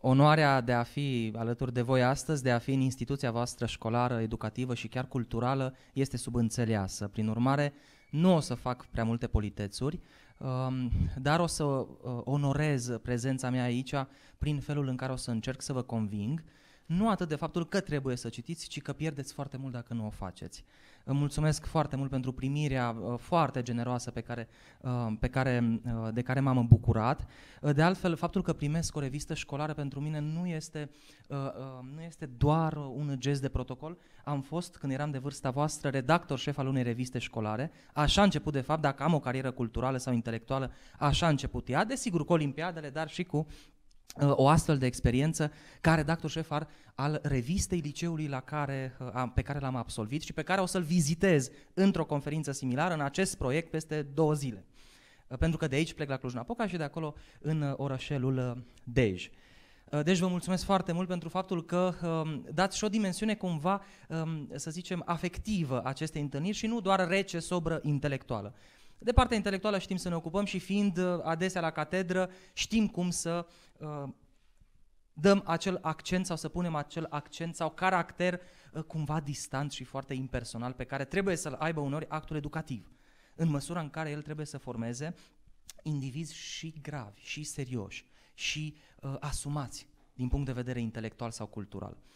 onoarea de a fi alături de voi astăzi, de a fi în instituția voastră școlară, educativă și chiar culturală, este subînțeleasă. Prin urmare, nu o să fac prea multe politețuri, um, dar o să uh, onorez prezența mea aici prin felul în care o să încerc să vă conving nu atât de faptul că trebuie să citiți, ci că pierdeți foarte mult dacă nu o faceți. Îmi mulțumesc foarte mult pentru primirea uh, foarte generoasă pe care, uh, pe care, uh, de care m-am bucurat. De altfel, faptul că primesc o revistă școlară pentru mine nu este, nu este doar un gest de protocol. Am fost, când eram de vârsta voastră, redactor șef al unei reviste școlare. Așa a început, de fapt, dacă am o carieră culturală sau intelectuală, așa a început ea. Desigur, cu olimpiadele, dar și cu o astfel de experiență ca redactor șef al, al revistei liceului la care, uh, pe care l-am absolvit și pe care o să-l vizitez într-o conferință similară în acest proiect peste două zile. Uh, pentru că de aici plec la Cluj-Napoca și de acolo în uh, orășelul Dej. Deci vă mulțumesc foarte mult pentru faptul că um, dați și o dimensiune cumva, um, să zicem, afectivă acestei întâlniri și nu doar rece, sobră, intelectuală. De partea intelectuală știm să ne ocupăm și fiind adesea la catedră, știm cum să Uh, dăm acel accent sau să punem acel accent sau caracter uh, cumva distant și foarte impersonal pe care trebuie să-l aibă unori actul educativ, în măsura în care el trebuie să formeze indivizi și gravi, și serioși, și uh, asumați din punct de vedere intelectual sau cultural. Uh,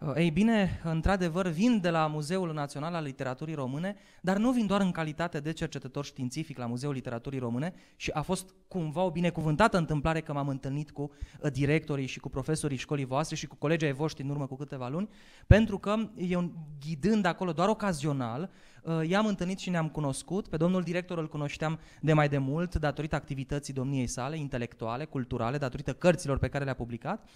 Uh, ei bine, într-adevăr, vin de la Muzeul Național al Literaturii Române, dar nu vin doar în calitate de cercetător științific la Muzeul Literaturii Române și a fost cumva o binecuvântată întâmplare că m-am întâlnit cu uh, directorii și cu profesorii școlii voastre și cu colegii ai voștri în urmă cu câteva luni, pentru că eu, ghidând acolo doar ocazional, uh, i-am întâlnit și ne-am cunoscut. Pe domnul director îl cunoșteam de mai de mult, datorită activității domniei sale, intelectuale, culturale, datorită cărților pe care le-a publicat,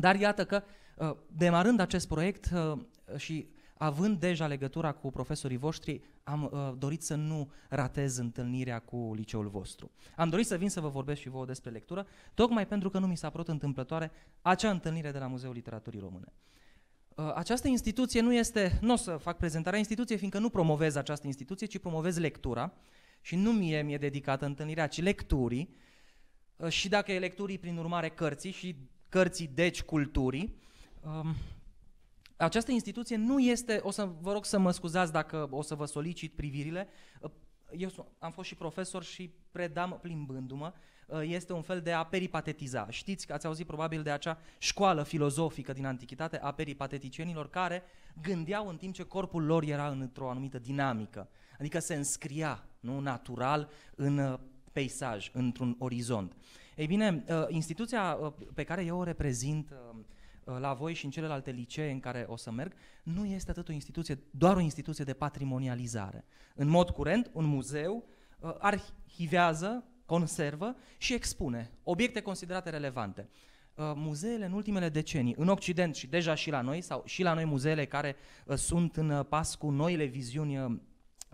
dar iată că, uh, demarând acest proiect uh, și având deja legătura cu profesorii voștri, am uh, dorit să nu ratez întâlnirea cu liceul vostru. Am dorit să vin să vă vorbesc și vouă despre lectură, tocmai pentru că nu mi s-a părut întâmplătoare acea întâlnire de la Muzeul Literaturii Române. această instituție nu este, nu o să fac prezentarea instituției, fiindcă nu promovez această instituție, ci promovez lectura și nu mie mi-e dedicată întâlnirea, ci lecturii și dacă e lecturii, prin urmare, cărții și cărții, deci culturii. Um, această instituție nu este, o să vă rog să mă scuzați dacă o să vă solicit privirile, uh, eu am fost și profesor și predam plimbându-mă, uh, este un fel de a peripatetiza. Știți că ați auzit probabil de acea școală filozofică din antichitate a peripateticienilor care gândeau în timp ce corpul lor era într-o anumită dinamică, adică se înscria nu, natural în uh, peisaj, într-un orizont. Ei bine, uh, instituția uh, pe care eu o reprezint uh, la voi și în celelalte licee în care o să merg, nu este atât o instituție, doar o instituție de patrimonializare. În mod curent, un muzeu arhivează, conservă și expune obiecte considerate relevante. Muzeele în ultimele decenii, în Occident și deja și la noi, sau și la noi muzeele care sunt în pas cu noile viziuni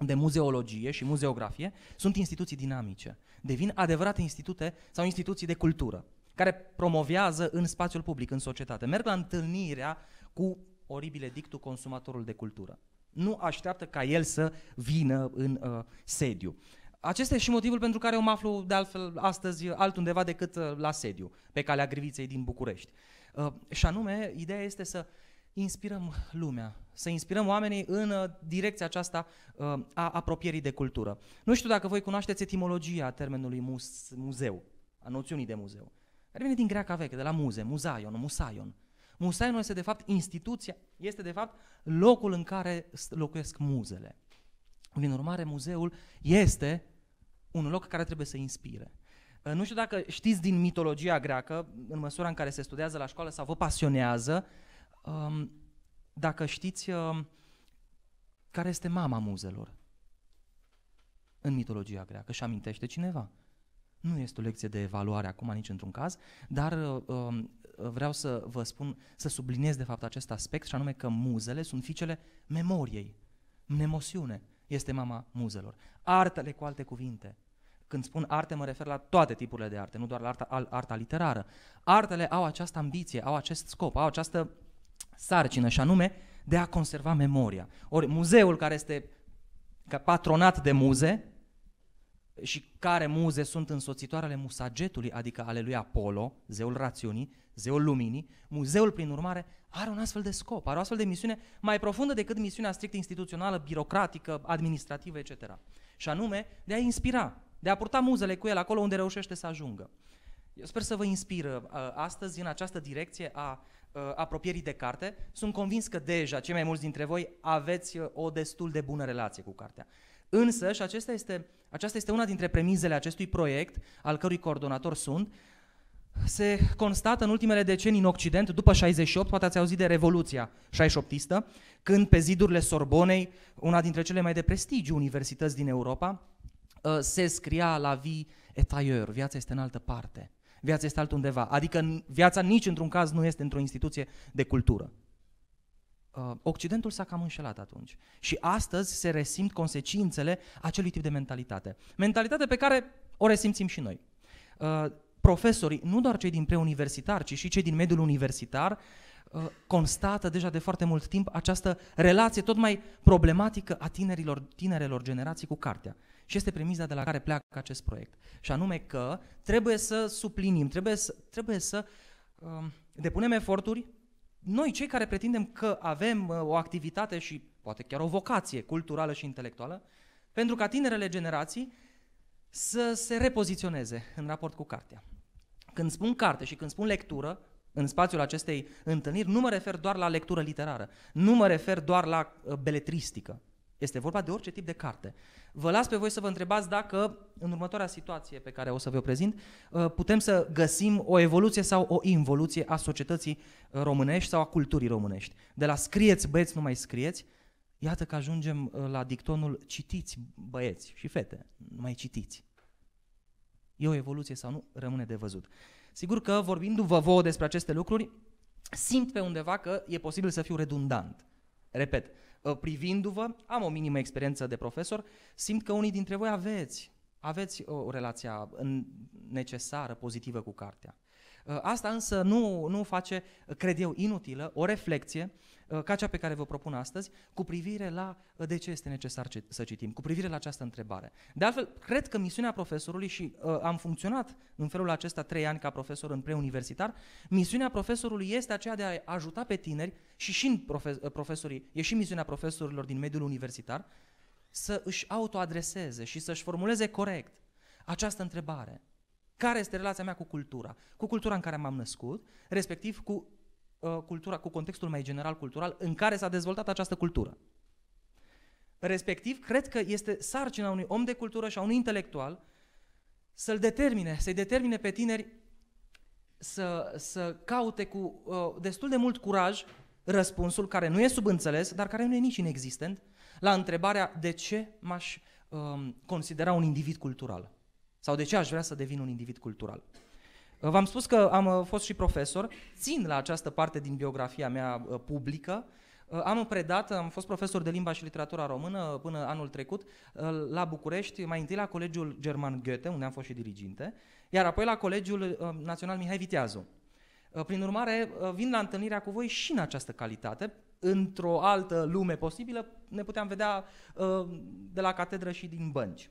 de muzeologie și muzeografie sunt instituții dinamice devin adevărate institute sau instituții de cultură, care promovează în spațiul public, în societate. Merg la întâlnirea cu oribile dictu consumatorul de cultură. Nu așteaptă ca el să vină în uh, sediu. Acesta e și motivul pentru care eu mă aflu de altfel astăzi altundeva decât uh, la sediu, pe calea Griviței din București. Uh, și anume, ideea este să uh, inspirăm lumea, să inspirăm oamenii în uh, direcția aceasta uh, a apropierii de cultură. Nu știu dacă voi cunoașteți etimologia termenului muzeu, a noțiunii de muzeu, care vine din greaca veche, de la muze, muzaion, musaion. Musaionul este de fapt instituția, este de fapt locul în care locuiesc muzele. Din urmare, muzeul este un loc care trebuie să inspire. Uh, nu știu dacă știți din mitologia greacă, în măsura în care se studiază la școală sau vă pasionează, um, dacă știți um, care este mama muzelor în mitologia greacă, și amintește cineva. Nu este o lecție de evaluare acum nici într-un caz, dar um, vreau să vă spun, să subliniez de fapt acest aspect și anume că muzele sunt fiicele memoriei, mnemosiune este mama muzelor. Artele, cu alte cuvinte, când spun arte mă refer la toate tipurile de arte, nu doar la arta, al, arta literară. Artele au această ambiție, au acest scop, au această sarcină și anume de a conserva memoria. Ori muzeul care este patronat de muze și care muze sunt însoțitoare ale musagetului, adică ale lui Apollo, zeul rațiunii, zeul luminii, muzeul, prin urmare, are un astfel de scop, are o astfel de misiune mai profundă decât misiunea strict instituțională, birocratică, administrativă, etc. Și anume, de a inspira, de a purta muzele cu el acolo unde reușește să ajungă. Eu sper să vă inspir uh, astăzi în această direcție a Uh, apropierii de carte, sunt convins că deja cei mai mulți dintre voi aveți uh, o destul de bună relație cu cartea. Însă, și acesta este, aceasta este una dintre premizele acestui proiect, al cărui coordonator sunt, se constată în ultimele decenii în Occident, după 68, poate ați auzit de Revoluția 68 când pe zidurile Sorbonei, una dintre cele mai de prestigiu universități din Europa, uh, se scria la vie et ailleurs, viața este în altă parte viața este altundeva. Adică viața nici într-un caz nu este într-o instituție de cultură. Uh, Occidentul s-a cam înșelat atunci și astăzi se resimt consecințele acelui tip de mentalitate. Mentalitate pe care o resimțim și noi. Uh, profesorii, nu doar cei din preuniversitar, ci și cei din mediul universitar, uh, constată deja de foarte mult timp această relație tot mai problematică a tinerilor, tinerelor generații cu cartea. Și este premiza de la care pleacă acest proiect. Și anume că trebuie să suplinim, trebuie să, trebuie să um, depunem eforturi. Noi, cei care pretindem că avem uh, o activitate și poate chiar o vocație culturală și intelectuală, pentru ca tinerele generații să se repoziționeze în raport cu cartea. Când spun carte și când spun lectură, în spațiul acestei întâlniri, nu mă refer doar la lectură literară, nu mă refer doar la uh, beletristică, este vorba de orice tip de carte. Vă las pe voi să vă întrebați dacă, în următoarea situație pe care o să vă prezint, uh, putem să găsim o evoluție sau o involuție a societății românești sau a culturii românești. De la scrieți băieți, nu mai scrieți, iată că ajungem uh, la dictonul citiți băieți și fete, nu mai citiți. E o evoluție sau nu, rămâne de văzut. Sigur că vorbindu-vă vouă despre aceste lucruri, simt pe undeva că e posibil să fiu redundant. Repet, Ă, privindu-vă, am o minimă experiență de profesor, simt că unii dintre voi aveți, aveți o relație necesară, pozitivă cu cartea. Ă, asta însă nu, nu face, cred eu, inutilă o reflexie Uh, ca cea pe care vă propun astăzi, cu privire la uh, de ce este necesar să citim, cu privire la această întrebare. De altfel, cred că misiunea profesorului, și uh, am funcționat în felul acesta trei ani ca profesor în preuniversitar, misiunea profesorului este aceea de a ajuta pe tineri și și în uh, profesorii, e și misiunea profesorilor din mediul universitar, să își autoadreseze și să-și formuleze corect această întrebare. Care este relația mea cu cultura? Cu cultura în care m-am născut, respectiv cu Uh, cultura, cu contextul mai general cultural în care s-a dezvoltat această cultură. Respectiv, cred că este sarcina unui om de cultură și a unui intelectual să-l determine, să-i determine pe tineri să, să caute cu uh, destul de mult curaj răspunsul care nu e subînțeles, dar care nu e nici inexistent, la întrebarea de ce m-aș uh, considera un individ cultural sau de ce aș vrea să devin un individ cultural. Uh, v-am spus că am uh, fost și profesor, țin la această parte din biografia mea uh, publică. Am predat, am fost profesor de limba și literatura română până anul trecut la București, mai întâi la Colegiul German Goethe, unde am fost și diriginte, iar apoi la Colegiul Național Mihai Viteazu. Prin urmare, vin la întâlnirea cu voi și în această calitate, într-o altă lume posibilă, ne puteam vedea de la catedră și din bănci.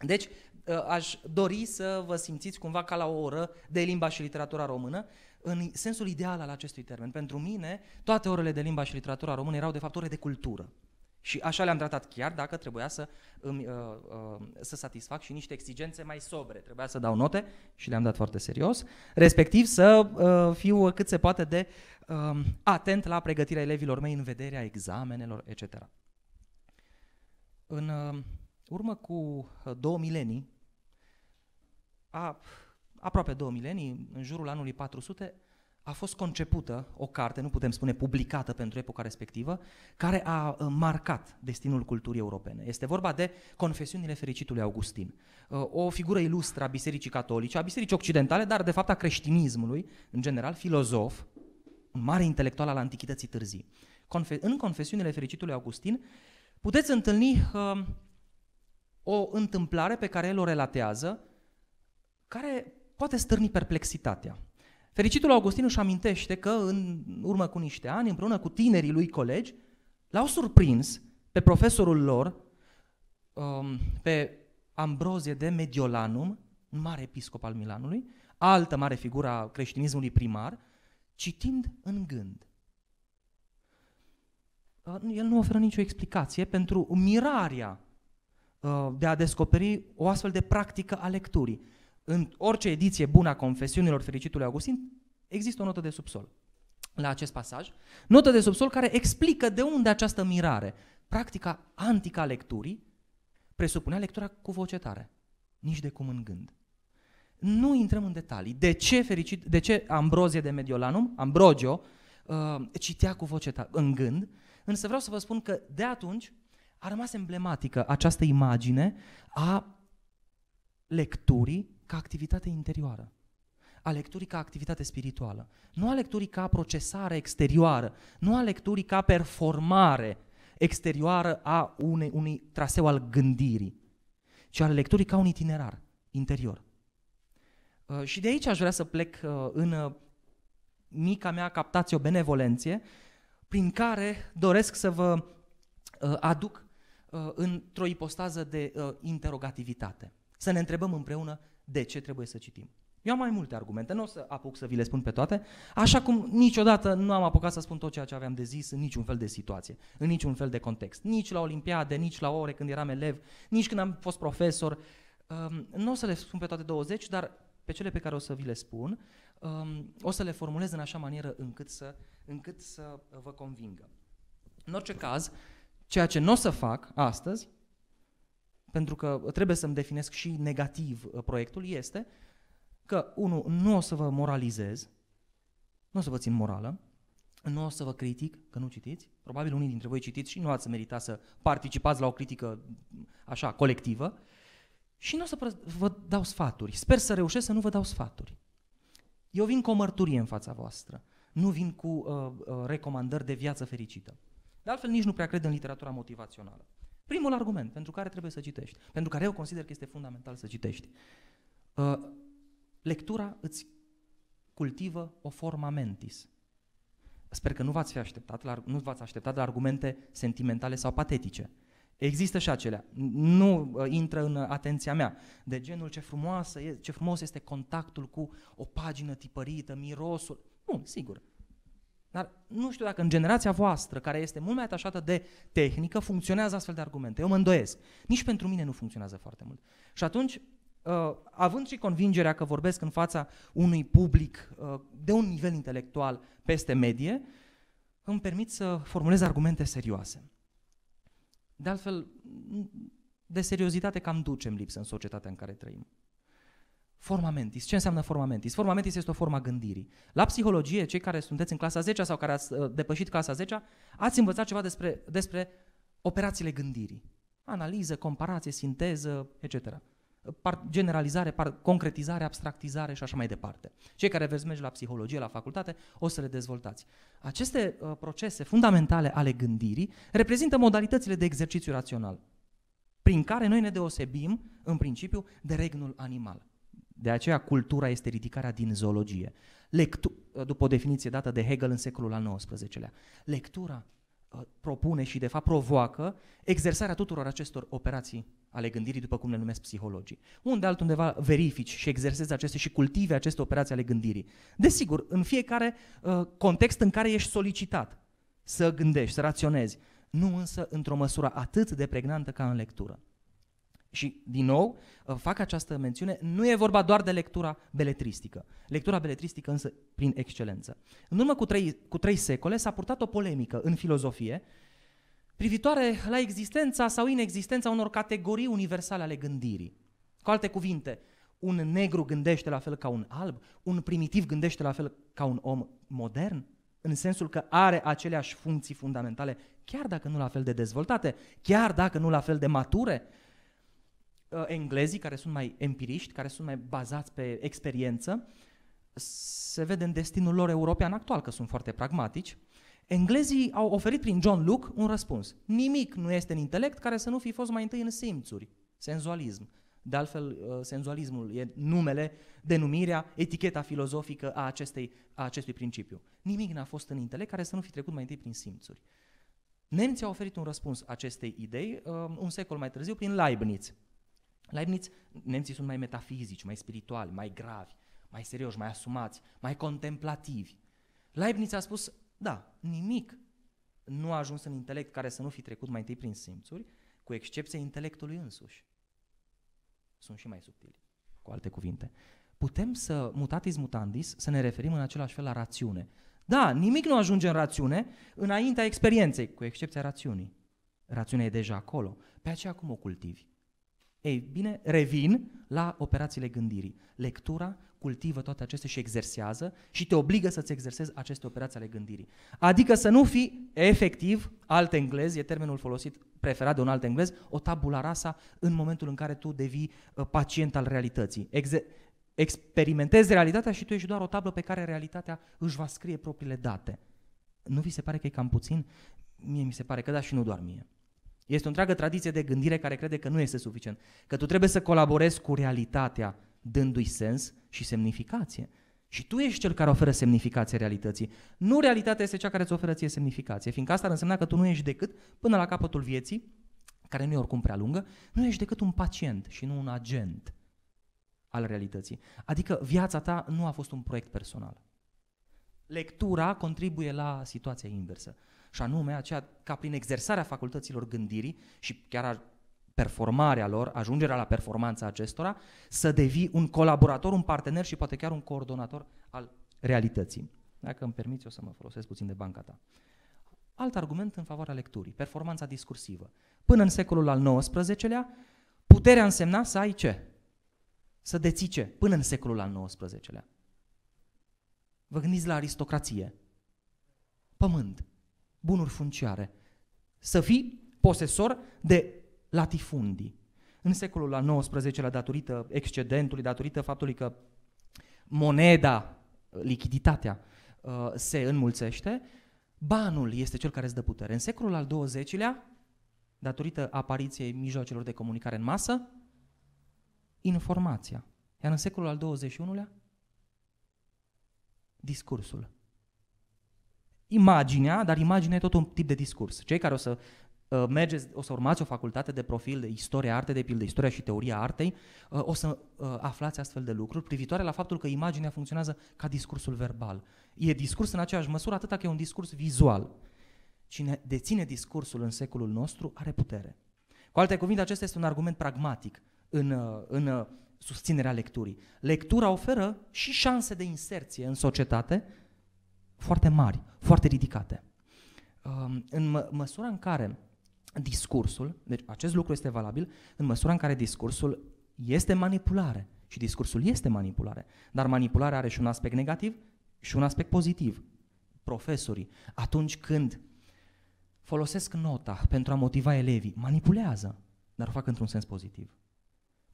Deci, Uh, aș dori să vă simțiți cumva ca la o oră de limba și literatura română, în sensul ideal al acestui termen. Pentru mine, toate orele de limba și literatura română erau de fapt ore de cultură. Și așa le-am tratat chiar dacă trebuia să, îmi, uh, uh, să satisfac și niște exigențe mai sobre. Trebuia să dau note și le-am dat foarte serios, respectiv să uh, fiu cât se poate de uh, atent la pregătirea elevilor mei în vederea examenelor, etc. În uh, urmă cu două milenii, a aproape două milenii, în jurul anului 400, a fost concepută o carte, nu putem spune publicată pentru epoca respectivă, care a marcat destinul culturii europene. Este vorba de Confesiunile Fericitului Augustin, ă, o figură ilustră a Bisericii Catolice, a Bisericii Occidentale, dar de fapt a creștinismului, în general, filozof, un mare intelectual al antichității târzii. Confe- în Confesiunile Fericitului Augustin puteți întâlni uh, o întâmplare pe care el o relatează care poate stârni perplexitatea. Fericitul Augustin își amintește că în urmă cu niște ani, împreună cu tinerii lui colegi, l-au surprins pe profesorul lor, um, pe Ambrozie de Mediolanum, un mare episcop al Milanului, altă mare figură a creștinismului primar, citind în gând. Uh, el nu oferă nicio explicație pentru mirarea uh, de a descoperi o astfel de practică a lecturii în orice ediție bună a confesiunilor fericitului Augustin, există o notă de subsol la acest pasaj, notă de subsol care explică de unde această mirare. Practica antica lecturii presupunea lectura cu voce tare, nici de cum în gând. Nu intrăm în detalii. De ce, fericit, de ce Ambrozie de Mediolanum, Ambrogio, uh, citea cu voce tare, în gând, însă vreau să vă spun că de atunci a rămas emblematică această imagine a lecturii ca activitate interioară, a lecturii ca activitate spirituală, nu a lecturii ca procesare exterioară, nu a lecturii ca performare exterioară a unei, unui traseu al gândirii, ci a lecturii ca un itinerar interior. Uh, și de aici aș vrea să plec uh, în uh, mica mea captație o benevolenție, prin care doresc să vă aduc într-o ipostază de interogativitate. Să ne întrebăm împreună de ce trebuie să citim. Eu am mai multe argumente, nu o să apuc să vi le spun pe toate, așa cum niciodată nu am apucat să spun tot ceea ce aveam de zis în niciun fel de situație, în niciun fel de context, nici la olimpiade, nici la ore când eram elev, nici când am fost profesor. Um, nu o să le spun pe toate 20, dar pe cele pe care o să vi le spun, um, o să le formulez în așa manieră încât să, încât să vă convingă. În orice caz, ceea ce nu o să fac astăzi pentru că trebuie să-mi definesc și negativ uh, proiectul, este că, unu, nu o să vă moralizez, nu o să vă țin morală, nu o să vă critic, că nu citiți, probabil unii dintre voi citiți și nu ați merita să participați la o critică mm, așa, colectivă, și nu o să vă dau sfaturi. Sper să reușesc să nu vă dau sfaturi. Eu vin cu o mărturie în fața voastră, nu vin cu uh, uh, recomandări de viață fericită. De altfel, nici nu prea cred în literatura motivațională. Primul argument pentru care trebuie să citești, pentru care eu consider că este fundamental să citești. Uh, lectura îți cultivă o forma mentis. Sper că nu v-ați, fi așteptat la, nu v-ați așteptat la argumente sentimentale sau patetice. Există și acelea. Nu uh, intră în atenția mea. De genul ce, frumoasă e, ce frumos este contactul cu o pagină tipărită, mirosul. Bun, sigur. Dar nu știu dacă în generația voastră, care este mult mai atașată de tehnică, funcționează astfel de argumente. Eu mă îndoiesc. Nici pentru mine nu funcționează foarte mult. Și atunci, uh, având și convingerea că vorbesc în fața unui public uh, de un nivel intelectual peste medie, îmi permit să formulez argumente serioase. De altfel, de seriozitate cam ducem lipsă în societatea în care trăim. Forma mentis. Ce înseamnă forma mentis? Forma mentis este o forma gândirii. La psihologie, cei care sunteți în clasa 10 sau care ați uh, depășit clasa 10 ați învățat ceva despre, despre operațiile gândirii. Analiză, comparație, sinteză, etc. Par- generalizare, par- concretizare, abstractizare și așa mai departe. Cei care veți merge la psihologie, la facultate, o să le dezvoltați. Aceste uh, procese fundamentale ale gândirii reprezintă modalitățile de exercițiu rațional, prin care noi ne deosebim, în principiu, de regnul animal. De aceea cultura este ridicarea din zoologie. Lectu- după o definiție dată de Hegel în secolul al XIX-lea. Lectura uh, propune și de fapt provoacă exersarea tuturor acestor operații ale gândirii, după cum le numesc psihologii. Unde altundeva verifici și exersezi aceste și cultive aceste operații ale gândirii. Desigur, în fiecare uh, context în care ești solicitat să gândești, să raționezi, nu însă într-o măsură atât de pregnantă ca în lectură. Și, din nou, uh, fac această mențiune, nu e vorba doar de lectura beletristică. Lectura beletristică însă prin excelență. În urmă cu trei, cu trei secole s-a purtat o polemică în filozofie privitoare la existența sau inexistența unor categorii universale ale gândirii. Cu alte cuvinte, un negru gândește la fel ca un alb, un primitiv gândește la fel ca un om modern, în sensul că are aceleași funcții fundamentale, chiar dacă nu la fel de dezvoltate, chiar dacă nu la fel de mature, uh, englezii, care sunt mai empiriști, care sunt mai bazați pe experiență, se vede în destinul lor european actual că sunt foarte pragmatici. Englezii au oferit prin John Luke un răspuns. Nimic nu este în intelect care să nu fi fost mai întâi în simțuri, senzualism. De altfel, uh, senzualismul e numele, denumirea, eticheta filozofică a, acestei, a acestui principiu. Nimic n-a fost în intelect care să nu fi trecut mai întâi prin simțuri. Nemții au oferit un răspuns acestei idei uh, un secol mai târziu prin Leibniz. Leibniz, nemții sunt mai metafizici, mai spirituali, mai gravi, mai serioși, mai asumați, mai contemplativi. Leibniz a spus, da, nimic nu a ajuns în intelect care să nu fi trecut mai întâi prin simțuri, cu excepția intelectului însuși. Sunt și mai subtili, cu alte cuvinte. Putem să, mutatis mutandis, să ne referim în același fel la rațiune. Da, nimic nu ajunge în rațiune înaintea experienței, cu excepția rațiunii. Rațiunea e deja acolo. Pe aceea cum o cultivi? Ei bine, revin la operațiile gândirii. Lectura cultivă toate acestea și exersează și te obligă să-ți exersezi aceste operații ale gândirii. Adică să nu fii efectiv, alt englez, e termenul folosit preferat de un alt englez, o tabula rasa în momentul în care tu devii uh, pacient al realității. Exe- experimentezi realitatea și tu ești doar o tablă pe care realitatea își va scrie propriile date. Nu vi se pare că e cam puțin? Mie mi se pare că da și nu doar mie. Este o întreagă tradiție de gândire care crede că nu este suficient, că tu trebuie să colaborezi cu realitatea, dându-i sens și semnificație. Și tu ești cel care oferă semnificație realității. Nu realitatea este cea care îți oferă ție semnificație, fiindcă asta ar însemna că tu nu ești decât, până la capătul vieții, care nu e oricum prea lungă, nu ești decât un pacient și nu un agent al realității. Adică viața ta nu a fost un proiect personal. Lectura contribuie la situația inversă și anume aceea ca prin exersarea facultăților gândirii și chiar a performarea lor, ajungerea la performanța acestora, să devii un colaborator, un partener și poate chiar un coordonator al realității. Dacă îmi permiți, o să mă folosesc puțin de banca ta. Alt argument în favoarea lecturii, performanța discursivă. Până în secolul al XIX-lea, puterea însemna să ai ce? Să deții ce? Până în secolul al XIX-lea. Vă gândiți la aristocrație. Pământ, bunuri funciare, să fii posesor de latifundii. În secolul al XIX-lea, datorită excedentului, datorită faptului că moneda, lichiditatea, uh, se înmulțește, banul este cel care îți dă putere. În secolul al XX-lea, datorită apariției mijloacelor de comunicare în masă, informația. Iar în secolul al XXI-lea, discursul imaginea, dar imaginea e tot un tip de discurs. Cei care o să uh, mergeți, o să urmați o facultate de profil de istorie arte, de pildă istoria și teoria artei, uh, o să uh, aflați astfel de lucruri privitoare la faptul că imaginea funcționează ca discursul verbal. E discurs în aceeași măsură atâta că e un discurs vizual. Cine deține discursul în secolul nostru are putere. Cu alte cuvinte, acesta este un argument pragmatic în, în susținerea lecturii. Lectura oferă și șanse de inserție în societate, foarte mari, foarte ridicate. Um, în măsura în care discursul, deci acest lucru este valabil, în măsura în care discursul este manipulare, și discursul este manipulare, dar manipularea are și un aspect negativ și un aspect pozitiv. Profesorii, atunci când folosesc nota pentru a motiva elevii, manipulează, dar o fac într-un sens pozitiv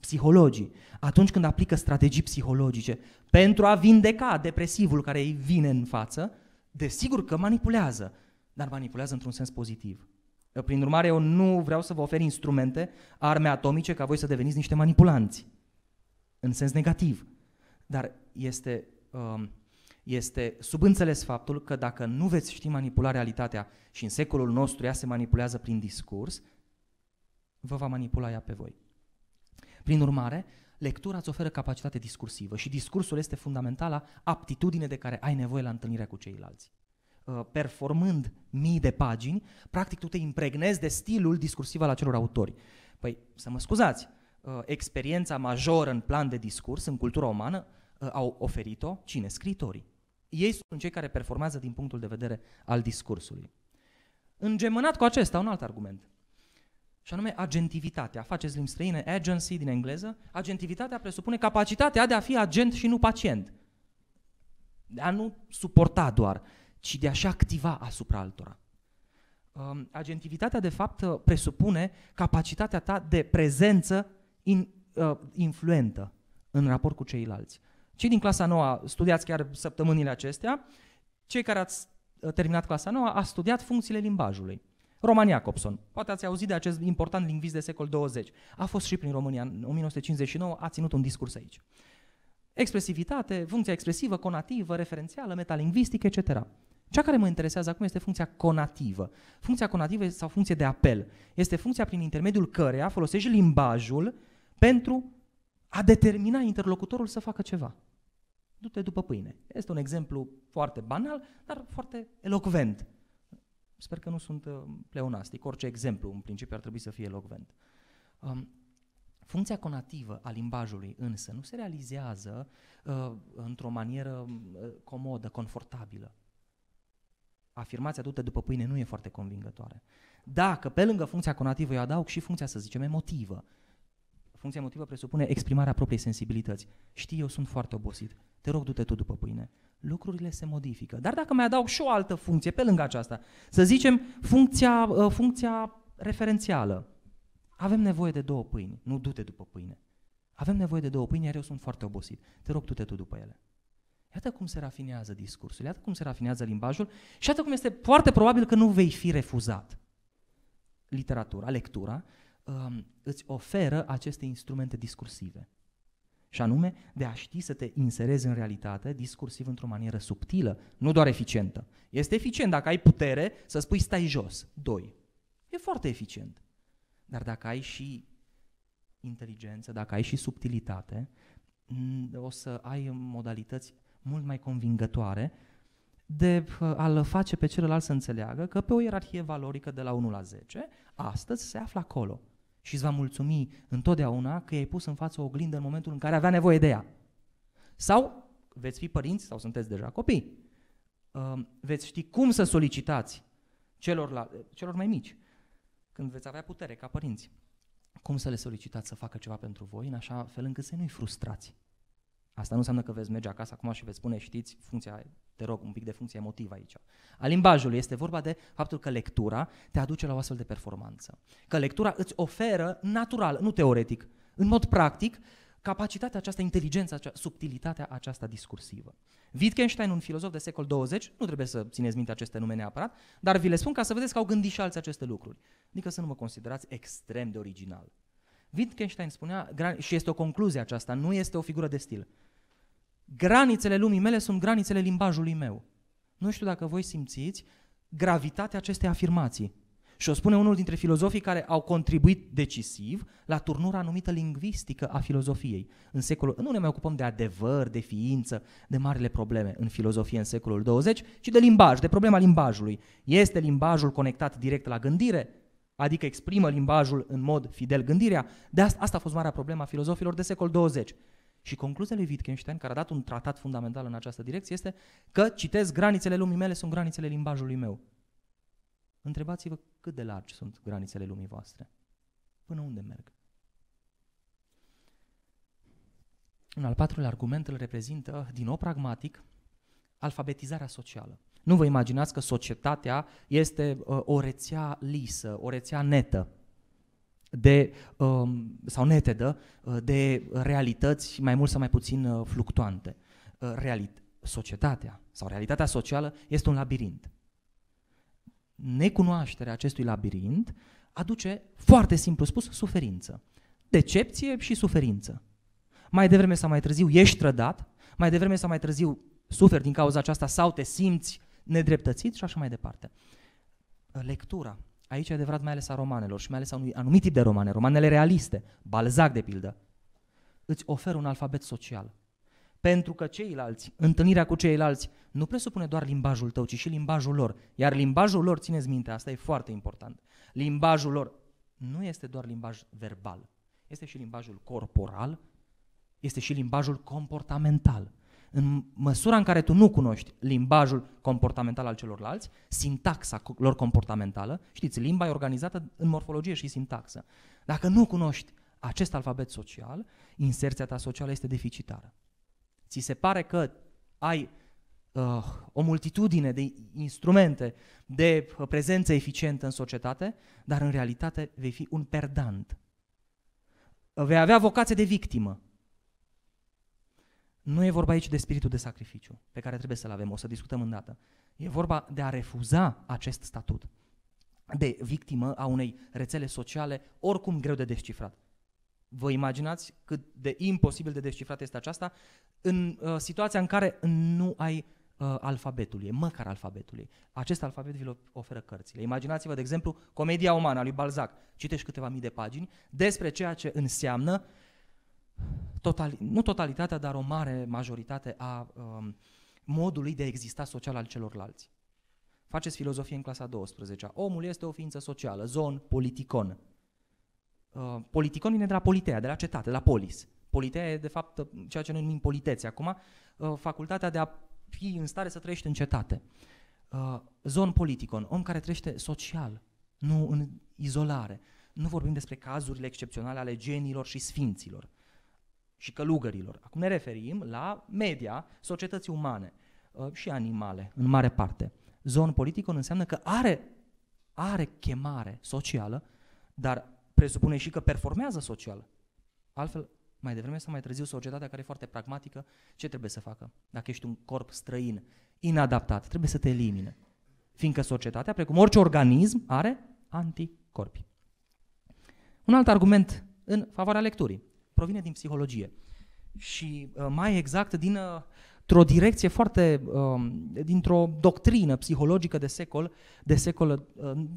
psihologii, atunci când aplică strategii psihologice pentru a vindeca depresivul care îi vine în față, desigur că manipulează, dar manipulează într-un sens pozitiv. Eu, prin urmare, eu nu vreau să vă ofer instrumente, arme atomice, ca voi să deveniți niște manipulanți, în sens negativ. Dar este, um, este subînțeles faptul că dacă nu veți ști manipula realitatea și în secolul nostru ea se manipulează prin discurs, vă va manipula ea pe voi. Prin urmare, lectura îți oferă capacitate discursivă și discursul este fundamentala aptitudine de care ai nevoie la întâlnirea cu ceilalți. Uh, performând mii de pagini, practic tu te impregnezi de stilul discursiv al acelor autori. Păi, să mă scuzați, uh, experiența majoră în plan de discurs, în cultura umană, uh, au oferit-o cine? Scritorii. Ei sunt cei care performează din punctul de vedere al discursului. Îngemânat cu acesta, un alt argument și anume agentivitatea. Faceți limbi străine, agency din engleză. Agentivitatea presupune capacitatea de a fi agent și nu pacient. De a nu suporta doar, ci de a-și activa asupra altora. Um, agentivitatea, de fapt, uh, presupune capacitatea ta de prezență in, uh, influentă în raport cu ceilalți. Cei din clasa nouă studiați chiar săptămânile acestea, cei care ați uh, terminat clasa nouă a studiat funcțiile limbajului. Roman Jacobson, poate ați auzit de acest important lingvist de secol 20, a fost și prin România în 1959, a ținut un discurs aici. Expresivitate, funcția expresivă, conativă, referențială, metalingvistică, etc. Cea care mă interesează acum este funcția conativă. Funcția conativă sau funcție de apel este funcția prin intermediul căreia folosești limbajul pentru a determina interlocutorul să facă ceva. Du-te după pâine. Este un exemplu foarte banal, dar foarte elocvent. Sper că nu sunt uh, pleonastic. Orice exemplu, în principiu, ar trebui să fie elocvent. Um, Funcția conativă a limbajului însă nu se realizează uh, într-o manieră uh, comodă, confortabilă. Afirmația dută după pâine nu e foarte convingătoare. Dacă pe lângă funcția conativă eu adaug și funcția, să zicem, emotivă, funcția emotivă presupune exprimarea propriei sensibilități. Știi, eu sunt foarte obosit, te rog, du-te tu după pâine. Lucrurile se modifică. Dar dacă mai adaug și o altă funcție pe lângă aceasta, să zicem funcția, uh, funcția referențială. Avem nevoie de două pâini, nu du-te după pâine. Avem nevoie de două pâini, iar eu sunt foarte obosit. Te rog, du-te tu după ele. Iată cum se rafinează discursul, iată cum se rafinează limbajul și iată cum este foarte probabil că nu vei fi refuzat. Literatura, lectura, um, îți oferă aceste instrumente discursive. Și anume de a ști să te inserezi în realitate discursiv într-o manieră subtilă, nu doar eficientă. Este eficient dacă ai putere să spui stai jos, doi. E foarte eficient. Dar dacă ai și inteligență, dacă ai și subtilitate, mm, o să ai modalități mult mai convingătoare de a-l face pe celălalt să înțeleagă că pe o ierarhie valorică de la 1 la 10, astăzi se află acolo și îți va mulțumi întotdeauna că i-ai pus în față o oglindă în momentul în care avea nevoie de ea. Sau veți fi părinți sau sunteți deja copii. Ehm, veți ști cum să solicitați celor, la, celor mai mici, când veți avea putere ca părinți, cum să le solicitați să facă ceva pentru voi, în așa fel încât să nu-i frustrați. Asta nu înseamnă că veți merge acasă acum și veți spune, știți, funcția, te rog, un pic de funcție emotivă aici. A limbajului este vorba de faptul că lectura te aduce la o astfel de performanță. Că lectura îți oferă natural, nu teoretic, în mod practic, capacitatea aceasta, inteligența aceasta, subtilitatea aceasta discursivă. Wittgenstein, un filozof de secol 20, nu trebuie să țineți minte aceste nume neapărat, dar vi le spun ca să vedeți că au gândit și alții aceste lucruri. Adică să nu mă considerați extrem de original. Wittgenstein spunea, și este o concluzie aceasta, nu este o figură de stil. Granițele lumii mele sunt granițele limbajului meu. Nu știu dacă voi simțiți gravitatea acestei afirmații. Și o spune unul dintre filozofii care au contribuit decisiv la turnura anumită lingvistică a filozofiei. În secolul, nu ne mai ocupăm de adevăr, de ființă, de marile probleme în filozofie în secolul 20, ci de limbaj, de problema limbajului. Este limbajul conectat direct la gândire? Adică exprimă limbajul în mod fidel gândirea? De asta, asta a fost marea problema filozofilor de secol 20. Și concluzia lui Wittgenstein, care a dat un tratat fundamental în această direcție, este că, citez, granițele lumii mele sunt granițele limbajului meu. Întrebați-vă cât de largi sunt granițele lumii voastre. Până unde merg? Un al patrulea argument îl reprezintă, din nou pragmatic, alfabetizarea socială. Nu vă imaginați că societatea este uh, o rețea lisă, o rețea netă de, um, sau netedă uh, de realități mai mult sau mai puțin uh, fluctuante. Uh, realit- societatea sau realitatea socială este un labirint. Necunoașterea acestui labirint aduce, foarte simplu spus, suferință. Decepție și suferință. Mai devreme sau mai târziu ești trădat, mai devreme sau mai târziu suferi din cauza aceasta sau te simți nedreptățit și așa mai departe. Lectura Aici e adevărat mai ales a romanelor și mai ales a unui anumit tip de romane, romanele realiste, Balzac de pildă, îți oferă un alfabet social. Pentru că ceilalți, întâlnirea cu ceilalți, nu presupune doar limbajul tău, ci și limbajul lor. Iar limbajul lor, țineți minte, asta e foarte important, limbajul lor nu este doar limbaj verbal, este și limbajul corporal, este și limbajul comportamental în măsura în care tu nu cunoști limbajul comportamental al celorlalți, sintaxa lor comportamentală, știți, limba e organizată în morfologie și sintaxă. Dacă nu cunoști acest alfabet social, inserția ta socială este deficitară. Ți se pare că ai uh, o multitudine de instrumente, de uh, prezență eficientă în societate, dar în realitate vei fi un perdant. Vei avea vocație de victimă. Nu e vorba aici de spiritul de sacrificiu, pe care trebuie să-l avem, o să discutăm îndată. E vorba de a refuza acest statut de victimă a unei rețele sociale oricum greu de descifrat. Vă imaginați cât de imposibil de descifrat este aceasta în uh, situația în care nu ai uh, e măcar alfabetul. Acest alfabet vi-l oferă cărțile. Imaginați-vă, de exemplu, Comedia umană a lui Balzac. Citești câteva mii de pagini despre ceea ce înseamnă total, nu totalitatea, dar o mare majoritate a um, modului de a exista social al celorlalți. Faceți filozofie în clasa 12 Omul este o ființă socială, zon, politicon. Uh, politicon vine de la politea, de la cetate, de la polis. Politea e, de fapt, ceea ce noi numim politeți acum, uh, facultatea de a fi în stare să trăiești în cetate. Uh, zon politicon, om care trăiește social, nu în izolare. Nu vorbim despre cazurile excepționale ale genilor și sfinților și călugărilor. Acum ne referim la media societății umane uh, și animale, în mare parte. Zon politicon înseamnă că are, are chemare socială, dar presupune și că performează social. Altfel, mai devreme sau mai târziu, societatea care e foarte pragmatică, ce trebuie să facă? Dacă ești un corp străin, inadaptat, trebuie să te elimine. Fiindcă societatea, precum orice organism, are anticorpi. Un alt argument în favoarea lecturii provine din psihologie și uh, mai exact din uh, o direcție foarte, um, dintr-o doctrină psihologică de secol, de secol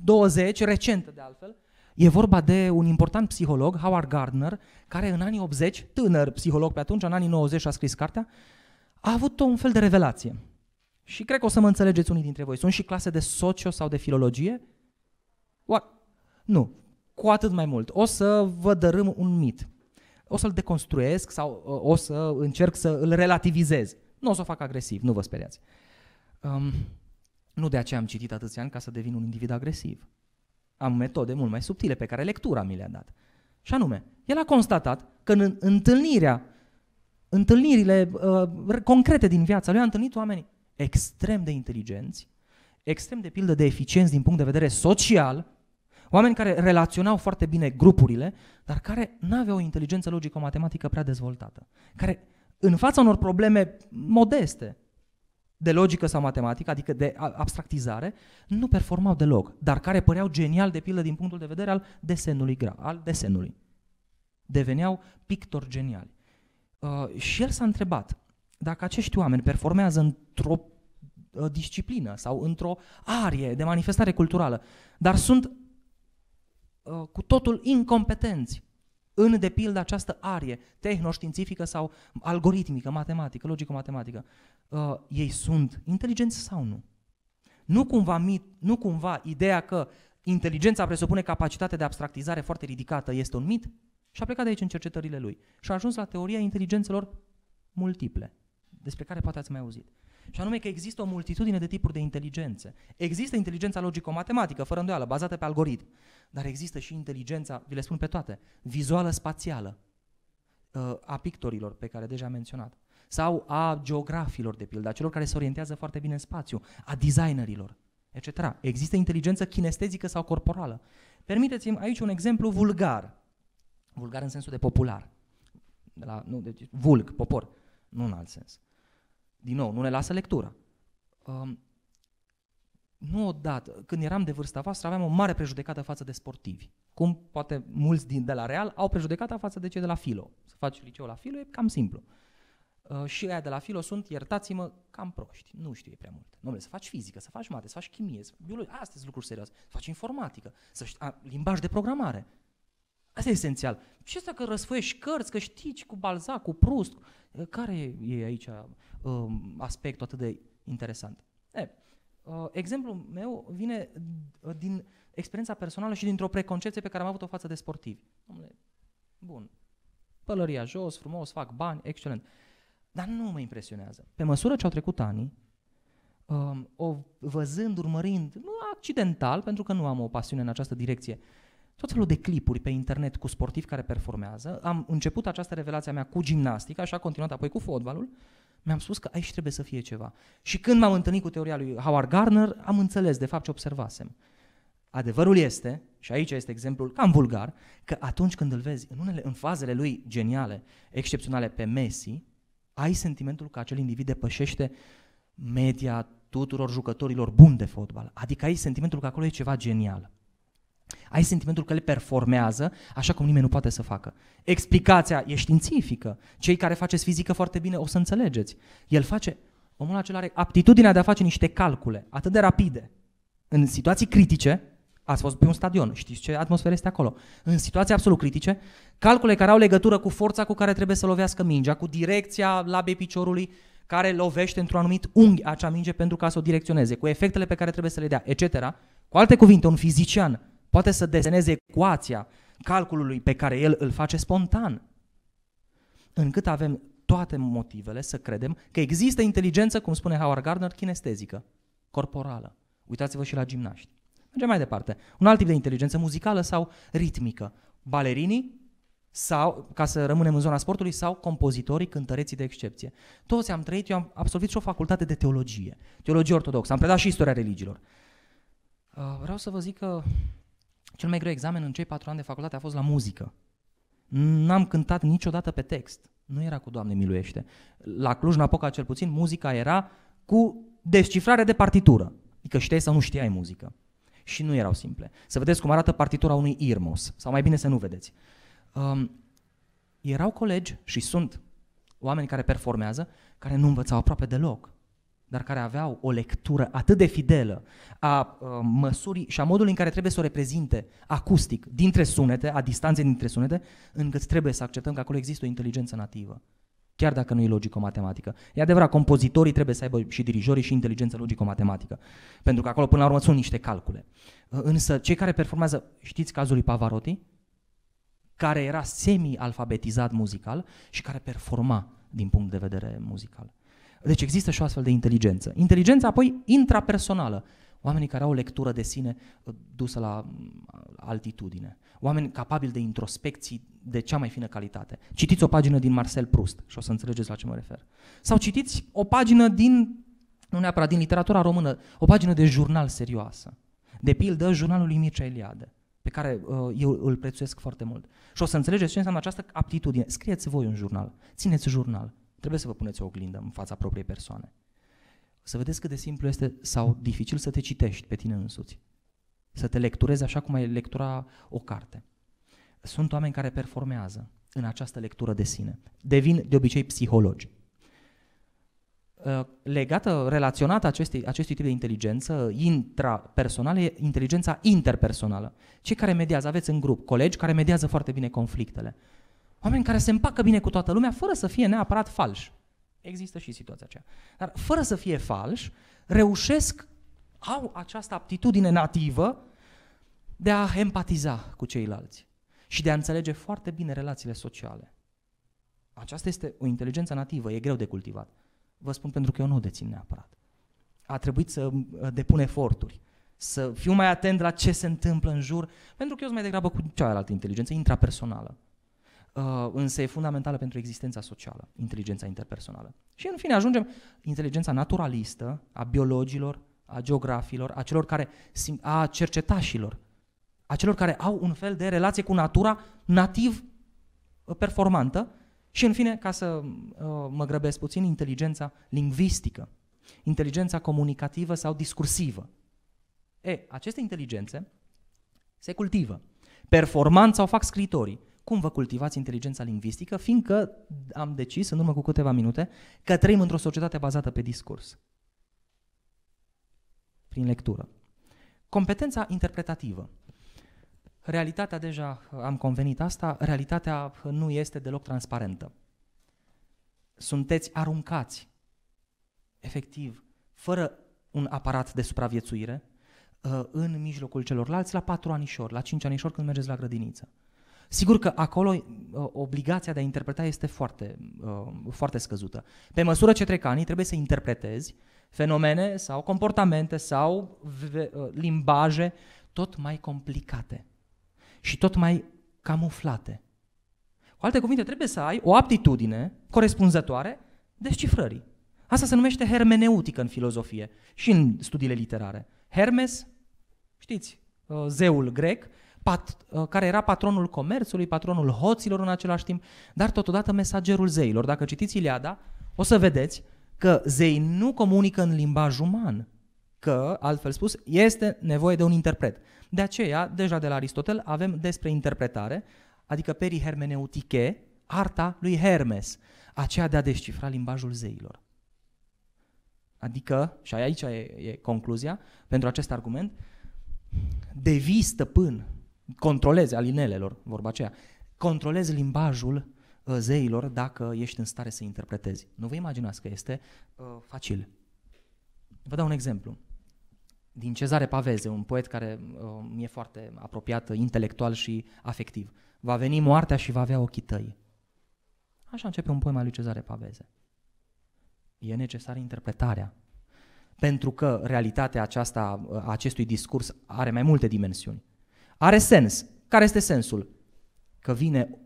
20, uh, recentă de altfel, E vorba de un important psiholog, Howard Gardner, care în anii 80, tânăr psiholog pe atunci, în anii 90 a scris cartea, a avut un fel de revelație. Și cred că o să mă înțelegeți unii dintre voi. Sunt și clase de socio sau de filologie? What? Nu. Cu atât mai mult. O să vă dărâm un mit o să-l deconstruiesc sau uh, o să încerc să îl relativizez. Nu o să o fac agresiv, nu vă speriați. Um, nu de aceea am citit atâția ani ca să devin un individ agresiv. Am metode mult mai subtile pe care lectura mi le-a dat. Și anume, el a constatat că în întâlnirea, întâlnirile uh, concrete din viața lui a întâlnit oameni extrem de inteligenți, extrem de pildă de eficienți din punct de vedere social, Oameni care relaționau foarte bine grupurile, dar care nu aveau o inteligență logico-matematică prea dezvoltată. Care, în fața unor probleme modeste de logică sau matematică, adică de abstractizare, nu performau deloc, dar care păreau genial de pildă din punctul de vedere al desenului, gra, al desenului. Deveneau pictori geniali. Uh, și el s-a întrebat dacă acești oameni performează într-o uh, disciplină sau într-o arie de manifestare culturală, dar sunt Uh, cu totul incompetenți în, de pildă, această arie tehnoștiințifică sau algoritmică, matematică, logico-matematică. Uh, ei sunt inteligenți sau nu? Nu cumva, mit, nu cumva ideea că inteligența presupune capacitatea de abstractizare foarte ridicată este un mit? Și a plecat de aici în cercetările lui. Și a ajuns la teoria inteligențelor multiple, despre care poate ați mai auzit. Și anume că există o multitudine de tipuri de inteligențe. Există inteligența logico-matematică, fără îndoială, bazată pe algoritm. Dar există și inteligența, vi le spun pe toate, vizuală spațială uh, a pictorilor pe care deja am menționat sau a geografilor, de pildă, a celor care se orientează foarte bine în spațiu, a designerilor, etc. Există inteligență kinestezică sau corporală. Permiteți-mi aici un exemplu vulgar. Vulgar în sensul de popular. De la, nu, deci vulg, popor. Nu în alt sens. Din nou, nu ne lasă lectura. Um, nu odată, când eram de vârsta voastră, aveam o mare prejudecată față de sportivi. Cum poate mulți din de la Real au prejudecată față de cei de la Filo. Să faci liceu la Filo e cam simplu. Uh, și aia de la Filo sunt, iertați-mă, cam proști. Nu știu ei prea mult. Domnule, să faci fizică, să faci mate, să faci chimie, să faci biologie, astea sunt lucruri serioase. Să faci informatică, să știi, a, limbaj de programare. Asta e esențial. Și asta că răsfăiești cărți, că știi cu Balzac, cu Prust, uh, care e aici uh, aspectul atât de interesant? E, Uh, exemplul meu vine uh, din experiența personală și dintr-o preconcepție pe care am avut-o față de sportivi. bun, pălăria jos, frumos, fac bani, excelent. Dar nu mă impresionează. Pe măsură ce au trecut anii, um, o văzând, urmărind, nu accidental, pentru că nu am o pasiune în această direcție, tot felul de clipuri pe internet cu sportivi care performează, am început această revelație a mea cu gimnastica și a continuat apoi cu fotbalul, uh, mi-am spus că aici trebuie să fie ceva. Și când m-am întâlnit cu teoria lui Howard Gardner, am înțeles de fapt ce observasem. Adevărul este, și aici este exemplul cam vulgar, că atunci când îl vezi în unele în fazele lui geniale, excepționale pe Messi, ai sentimentul că acel individ depășește media tuturor jucătorilor buni de fotbal. Adică ai sentimentul că acolo e ceva genial ai sentimentul că le performează așa cum nimeni nu poate să facă. Explicația e științifică. Cei care faceți fizică foarte bine o să înțelegeți. El face, omul acela are aptitudinea de a face niște calcule atât de rapide. În situații critice, ați fost pe un stadion, știți ce atmosferă este acolo. În situații absolut critice, calcule care au legătură cu forța cu care trebuie să lovească mingea, cu direcția labei piciorului, care lovește într-un anumit unghi acea minge pentru ca să o direcționeze, cu efectele pe care trebuie să le dea, etc. Cu alte cuvinte, un fizician Poate să deseneze ecuația calculului pe care el îl face spontan. Încât avem toate motivele să credem că există inteligență, cum spune Howard Gardner, kinestezică, corporală. Uitați-vă și la gimnaști. Mergem mai departe. Un alt tip de inteligență muzicală sau ritmică. Balerinii sau, ca să rămânem în zona sportului, sau compozitorii, cântăreții de excepție. Toți am trăit, eu am absolvit și o facultate de teologie, teologie ortodoxă, am predat și istoria religiilor. Uh, vreau să vă zic că cel mai greu examen în cei patru ani de facultate a fost la muzică. N-am cântat niciodată pe text. Nu era cu Doamne miluiește. La Cluj-Napoca cel puțin muzica era cu descifrare de partitură. Adică știai sau nu știai muzică. Și nu erau simple. Să vedeți cum arată partitura unui Irmos. Sau mai bine să nu vedeți. Um, erau colegi și sunt oameni care performează, care nu învățau aproape deloc dar care aveau o lectură atât de fidelă a uh, măsurii și a modului în care trebuie să o reprezinte acustic, dintre sunete, a distanței dintre sunete, încât trebuie să acceptăm că acolo există o inteligență nativă. Chiar dacă nu e logico-matematică. E adevărat, compozitorii trebuie să aibă și dirijorii și inteligență logico-matematică. Pentru că acolo, până la urmă, sunt niște calcule. Uh, însă, cei care performează, știți cazul lui Pavarotti? Care era semi-alfabetizat muzical și care performa din punct de vedere muzical. Deci există și o astfel de inteligență. Inteligența apoi intrapersonală. Oamenii care au o lectură de sine uh, dusă la mm, altitudine. Oameni capabili de introspecții de cea mai fină calitate. Citiți o pagină din Marcel Proust și o să înțelegeți la ce mă refer. Sau citiți o pagină din, nu neapărat din literatura română, o pagină de jurnal serioasă. De pildă, jurnalul lui Mircea Eliade, pe care uh, eu îl prețuiesc foarte mult. Și o să înțelegeți ce înseamnă această aptitudine. Scrieți voi un jurnal, țineți jurnal, Trebuie să vă puneți o oglindă în fața propriei persoane. Să vedeți cât de simplu este sau dificil să te citești pe tine însuți. Să te lecturezi așa cum ai lectura o carte. Sunt oameni care performează în această lectură de sine. Devin de obicei psihologi. Ă, legată, relaționată acestei, acestui tip de inteligență intrapersonală e inteligența interpersonală. Cei care mediază, aveți în grup colegi care mediază foarte bine conflictele Oameni care se împacă bine cu toată lumea fără să fie neapărat fals, Există și situația aceea. Dar fără să fie fals, reușesc, au această aptitudine nativă de a empatiza cu ceilalți și de a înțelege foarte bine relațiile sociale. Aceasta este o inteligență nativă, e greu de cultivat. Vă spun pentru că eu nu o dețin neapărat. A trebuit să uh, depun eforturi, să fiu mai atent la ce se întâmplă în jur, pentru că eu sunt mai degrabă cu cealaltă inteligență intrapersonală uh, însă e fundamentală pentru existența socială, inteligența interpersonală. Și în fine ajungem inteligența naturalistă a biologilor, a geografilor, a celor care, a cercetașilor, a celor care au un fel de relație cu natura nativ uh, performantă și în fine, ca să uh, mă grăbesc puțin, inteligența lingvistică, inteligența comunicativă sau discursivă. E, aceste inteligențe se cultivă. Performanța o fac scritorii, cum vă cultivați inteligența lingvistică, fiindcă am decis în urmă cu câteva minute că trăim într-o societate bazată pe discurs, prin lectură. Competența interpretativă. Realitatea, deja am convenit asta, realitatea nu este deloc transparentă. Sunteți aruncați, efectiv, fără un aparat de supraviețuire, uh, în mijlocul celorlalți la patru anișori, la cinci anișori când mergeți la grădiniță. Sigur că acolo uh, obligația de a interpreta este foarte, uh, foarte scăzută. Pe măsură ce trec anii, trebuie să interpretezi fenomene sau comportamente sau uh, limbaje tot mai complicate și tot mai camuflate. Cu alte cuvinte, trebuie să ai o aptitudine corespunzătoare descifrării. Asta se numește hermeneutică în filozofie și în studiile literare. Hermes, știți, zeul grec, pat, uh, care era patronul comerțului, patronul hoților în același timp, dar totodată mesagerul zeilor. Dacă citiți Iliada, o să vedeți că zei nu comunică în limbaj uman, că, altfel spus, este nevoie de un interpret. De aceea, deja de la Aristotel, avem despre interpretare, adică perihermeneutike, arta lui Hermes, aceea de a descifra limbajul zeilor. Adică, și aici e, e concluzia pentru acest argument, devii stăpân controlezi alinelelor, vorba aceea, controlezi limbajul uh, zeilor dacă ești în stare să interpretezi. Nu vă imaginați că este uh, facil. Vă dau un exemplu. Din Cezare Paveze, un poet care uh, mi-e foarte apropiat uh, intelectual și afectiv. Va veni moartea și va avea ochii tăi. Așa începe un poem al lui Cezare Paveze. E necesară interpretarea. Pentru că realitatea aceasta, uh, acestui discurs are mai multe dimensiuni. Are sens. Care este sensul? Că vine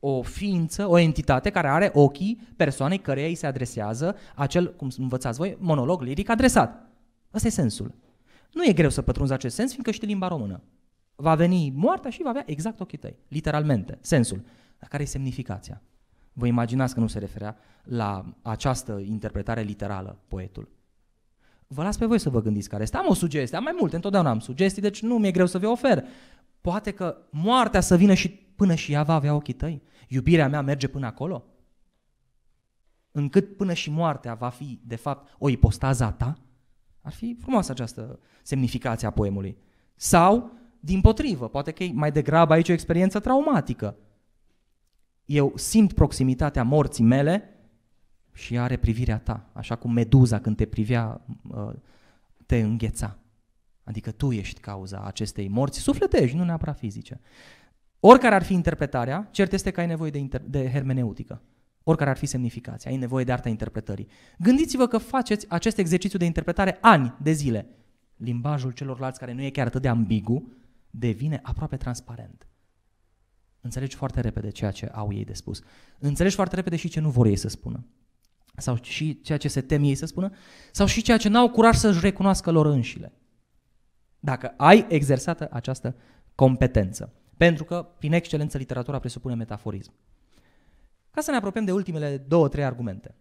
o ființă, o entitate care are ochii persoanei căreia îi se adresează acel, cum învățați voi, monolog liric adresat. Asta e sensul. Nu e greu să pătrunzi acest sens, fiindcă știi limba română. Va veni moartea și va avea exact ochii tăi, literalmente, sensul. Dar care e semnificația? Vă imaginați că nu se referea la această interpretare literală poetul. Vă las pe voi să vă gândiți care este. Am o sugestie, am mai multe, întotdeauna am sugestii, deci nu mi-e greu să vă ofer. Poate că moartea să vină și până și ea va avea ochii tăi. Iubirea mea merge până acolo. Încât până și moartea va fi, de fapt, o ipostază a ta. Ar fi frumoasă această semnificație a poemului. Sau, din potrivă, poate că e mai degrabă aici o experiență traumatică. Eu simt proximitatea morții mele și are privirea ta, așa cum meduza când te privea te îngheța. Adică tu ești cauza acestei morți sufletești, nu neapărat fizice. Oricare ar fi interpretarea, cert este că ai nevoie de, inter- de hermeneutică. Oricare ar fi semnificația, ai nevoie de arta interpretării. Gândiți-vă că faceți acest exercițiu de interpretare ani de zile. Limbajul celorlalți care nu e chiar atât de ambigu devine aproape transparent. Înțelegi foarte repede ceea ce au ei de spus. Înțelegi foarte repede și ce nu vor ei să spună sau și ceea ce se tem ei să spună, sau și ceea ce n-au curaj să-și recunoască lor înșile. Dacă ai exersată această competență. Pentru că, prin excelență, literatura presupune metaforism. Ca să ne apropiem de ultimele două, trei argumente.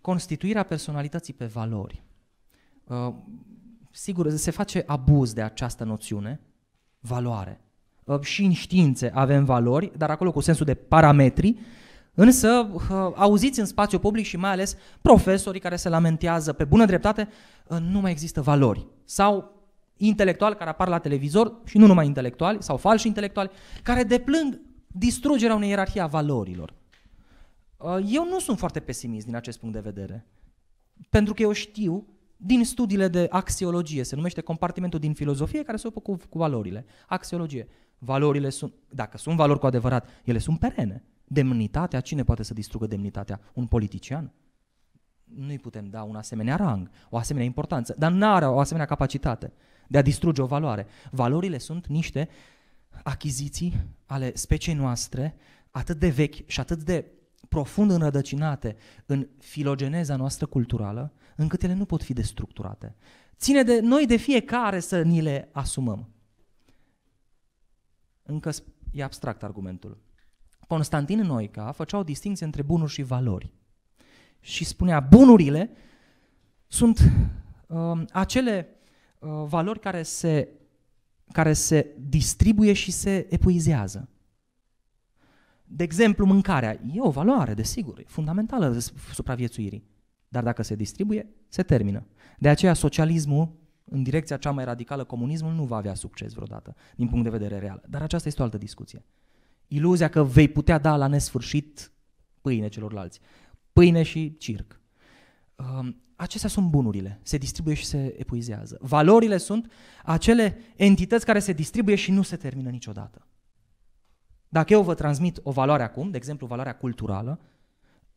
Constituirea personalității pe valori. Uh, sigur, se face abuz de această noțiune, valoare. Uh, și în științe avem valori, dar acolo cu sensul de parametri, Însă uh, auziți în spațiu public și mai ales profesorii care se lamentează pe bună dreptate, uh, nu mai există valori. Sau intelectuali care apar la televizor și nu numai intelectuali, sau falși intelectuali, care deplâng distrugerea unei ierarhii a valorilor. Uh, eu nu sunt foarte pesimist din acest punct de vedere, pentru că eu știu din studiile de axiologie, se numește compartimentul din filozofie care se ocupă cu, cu valorile. Axiologie. Valorile sunt, dacă sunt valori cu adevărat, ele sunt perene. Demnitatea, cine poate să distrugă demnitatea? Un politician? Nu-i putem da un asemenea rang, o asemenea importanță, dar nu are o asemenea capacitate de a distruge o valoare. Valorile sunt niște achiziții ale speciei noastre atât de vechi și atât de profund înrădăcinate în filogeneza noastră culturală, încât ele nu pot fi destructurate. Ține de noi de fiecare să ni le asumăm. Încă e abstract argumentul. Constantin Noica făcea o distinție între bunuri și valori. Și spunea, bunurile sunt uh, acele uh, valori care se, care se distribuie și se epuizează. De exemplu, mâncarea e o valoare, desigur, e fundamentală de supraviețuirii. Dar dacă se distribuie, se termină. De aceea socialismul, în direcția cea mai radicală, comunismul nu va avea succes vreodată, din punct de vedere real. Dar aceasta este o altă discuție iluzia că vei putea da la nesfârșit pâine celorlalți. Pâine și circ. Um, acestea sunt bunurile, se distribuie și se epuizează. Valorile sunt acele entități care se distribuie și nu se termină niciodată. Dacă eu vă transmit o valoare acum, de exemplu valoarea culturală,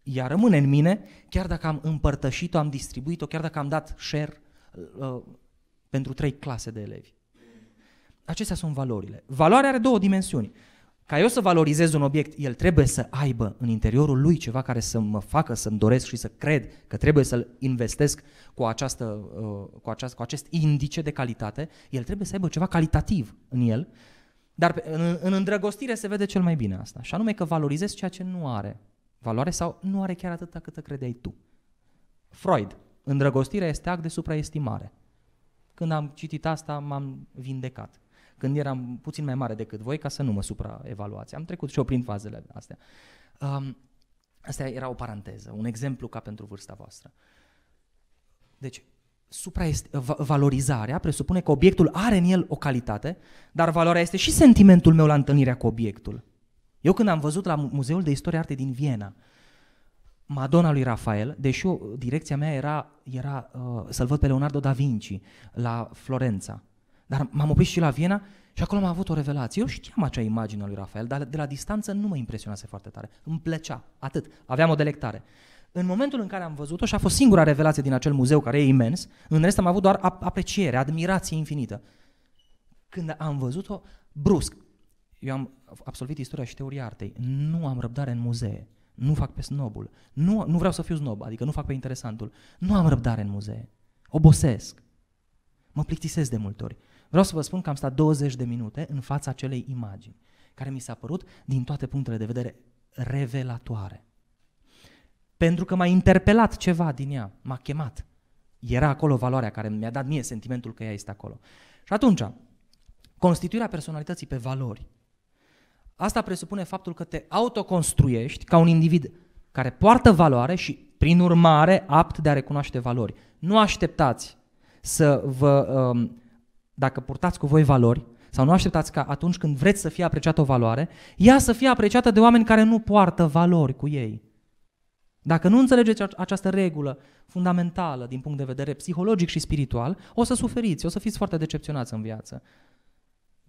ea rămâne în mine, chiar dacă am împărtășit-o, am distribuit-o, chiar dacă am dat share uh, pentru trei clase de elevi. Acestea sunt valorile. Valoarea are două dimensiuni. Ca eu să valorizez un obiect, el trebuie să aibă în interiorul lui ceva care să mă facă să-mi doresc și să cred că trebuie să-l investesc cu, această, uh, cu, această, cu acest indice de calitate. El trebuie să aibă ceva calitativ în el, dar în, în îndrăgostire se vede cel mai bine asta. Și anume că valorizez ceea ce nu are valoare sau nu are chiar atâta cât credeai tu. Freud, îndrăgostirea este act de supraestimare. Când am citit asta, m-am vindecat când eram puțin mai mare decât voi, ca să nu mă supraevaluați. Am trecut și eu prin fazele astea. Um, asta era o paranteză, un exemplu ca pentru vârsta voastră. Deci, valorizarea presupune că obiectul are în el o calitate, dar valoarea este și sentimentul meu la întâlnirea cu obiectul. Eu când am văzut la Muzeul de Istorie Arte din Viena, Madonna lui Rafael, deși eu, direcția mea era, era uh, să-l văd pe Leonardo da Vinci la Florența, dar m-am oprit și la Viena și acolo am avut o revelație. Eu știam acea imagine a lui Rafael, dar de la distanță nu mă impresionase foarte tare. Îmi plăcea, atât. Aveam o delectare. În momentul în care am văzut-o, și a fost singura revelație din acel muzeu care e imens, în rest am avut doar apreciere, admirație infinită. Când am văzut-o, brusc, eu am absolvit istoria și teoria artei, nu am răbdare în muzee, nu fac pe snobul, nu, nu vreau să fiu snob, adică nu fac pe interesantul, nu am răbdare în muzee, obosesc, mă plictisesc de multe ori. Vreau să vă spun că am stat 20 de minute în fața acelei imagini, care mi s-a părut, din toate punctele de vedere, revelatoare. Pentru că m-a interpelat ceva din ea, m-a chemat. Era acolo valoarea care mi-a dat mie sentimentul că ea este acolo. Și atunci, constituirea personalității pe valori. Asta presupune faptul că te autoconstruiești ca un individ care poartă valoare și, prin urmare, apt de a recunoaște valori. Nu așteptați să vă uh, dacă purtați cu voi valori, sau nu așteptați ca atunci când vreți să fie apreciată o valoare, ea să fie apreciată de oameni care nu poartă valori cu ei. Dacă nu înțelegeți această regulă fundamentală din punct de vedere psihologic și spiritual, o să suferiți, o să fiți foarte decepționați în viață.